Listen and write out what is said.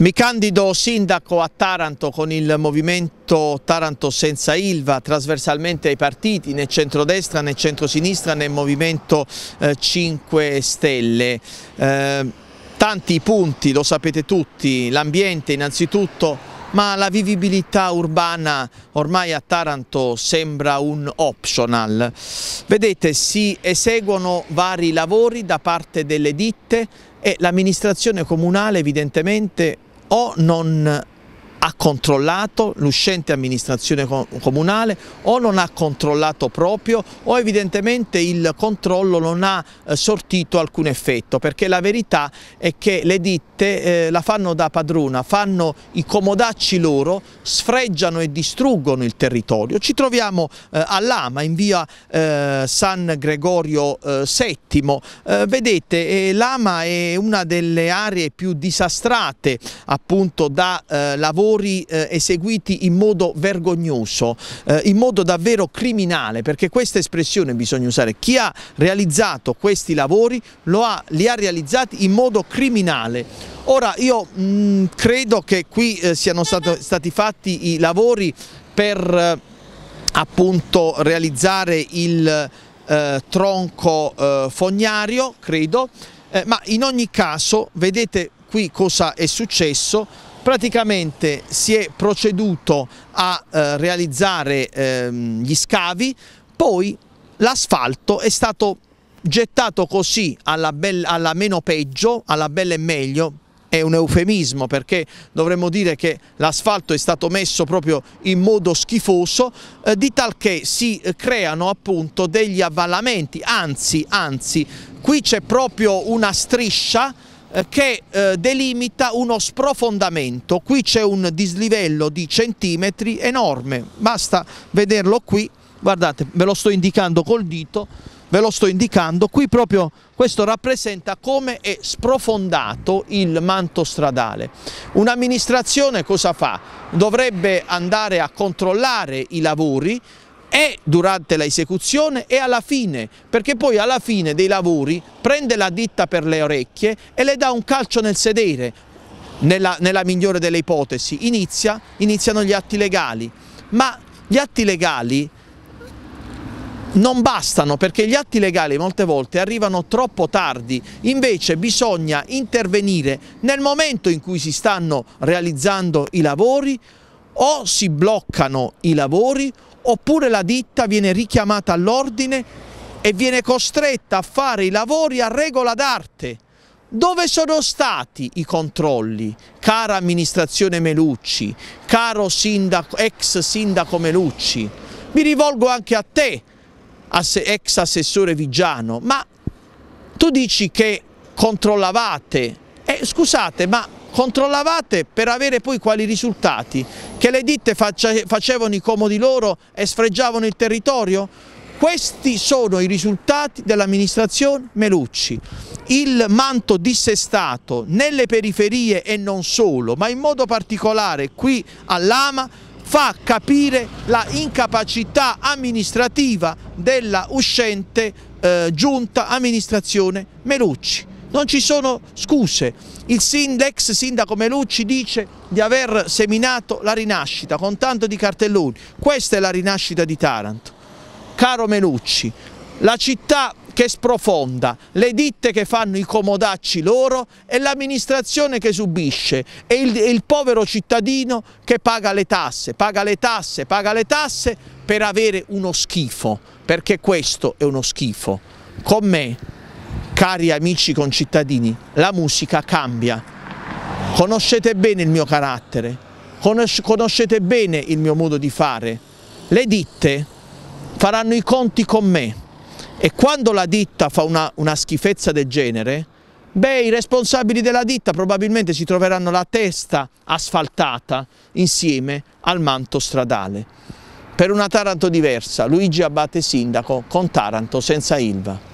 Mi candido sindaco a Taranto con il movimento Taranto senza Ilva, trasversalmente ai partiti, né centrodestra né centrosinistra né movimento eh, 5 Stelle. Eh, tanti punti, lo sapete tutti, l'ambiente innanzitutto, ma la vivibilità urbana ormai a Taranto sembra un optional. Vedete, si eseguono vari lavori da parte delle ditte e l'amministrazione comunale evidentemente o non ha controllato l'uscente amministrazione comunale o non ha controllato proprio o evidentemente il controllo non ha eh, sortito alcun effetto perché la verità è che le ditte eh, la fanno da padrona, fanno i comodacci loro, sfreggiano e distruggono il territorio. Ci troviamo eh, a Lama in via San Gregorio VII, vedete l'Ama è una delle aree più disastrate appunto da lavoro lavori eh, eseguiti in modo vergognoso, eh, in modo davvero criminale, perché questa espressione bisogna usare. Chi ha realizzato questi lavori ha, li ha realizzati in modo criminale. Ora io mh, mm, credo che qui eh, siano stato, stati fatti i lavori per eh, appunto realizzare il eh, tronco eh, fognario, credo, ma in ogni caso vedete qui cosa è successo praticamente si è proceduto a eh, realizzare ehm, gli scavi, poi l'asfalto è stato gettato così alla, alla meno peggio, alla bella e meglio, è un eufemismo perché dovremmo dire che l'asfalto è stato messo proprio in modo schifoso, eh, di tal che si eh, creano appunto degli avvallamenti, anzi, anzi, qui c'è proprio una striscia eh, che eh, delimita uno sprofondamento, qui c'è un dislivello di centimetri enorme, basta vederlo qui, guardate ve lo sto indicando col dito, ve lo sto indicando, qui proprio questo rappresenta come è sprofondato il manto stradale. Un'amministrazione cosa fa? Dovrebbe andare a controllare i lavori, e durante l'esecuzione e alla fine, perché poi alla fine dei lavori prende la ditta per le orecchie e le dà un calcio nel sedere, nella, nella migliore delle ipotesi, Inizia, iniziano gli atti legali, ma gli atti legali non bastano perché gli atti legali molte volte arrivano troppo tardi, invece bisogna intervenire nel momento in cui si stanno realizzando i lavori o si bloccano i lavori oppure la ditta viene richiamata all'ordine e viene costretta a fare i lavori a regola d'arte. Dove sono stati i controlli, cara amministrazione Melucci, caro sindaco, ex sindaco Melucci? Mi rivolgo anche a te, ex assessore Vigiano, ma tu dici che controllavate. Eh, scusate, ma controllavate per avere poi quali risultati? Che le ditte facevano i comodi loro e sfregiavano il territorio? Questi sono i risultati dell'amministrazione Melucci. Il manto dissestato nelle periferie e non solo, ma in modo particolare qui a Lama, fa capire la incapacità amministrativa della uscente eh, giunta amministrazione Melucci non ci sono scuse. Il sindex, sindaco Melucci dice di aver seminato la rinascita con tanto di cartelloni. Questa è la rinascita di Taranto. Caro Melucci, la città che sprofonda, le ditte che fanno i comodacci loro e l'amministrazione che subisce e il, il, povero cittadino che paga le tasse, paga le tasse, paga le tasse per avere uno schifo, perché questo è uno schifo. Con me Cari amici concittadini, la musica cambia. Conoscete bene il mio carattere, conoscete bene il mio modo di fare. Le ditte faranno i conti con me e quando la ditta fa una, una schifezza del genere, beh, i responsabili della ditta probabilmente si troveranno la testa asfaltata insieme al manto stradale. Per una Taranto diversa, Luigi Abate Sindaco con Taranto senza Ilva.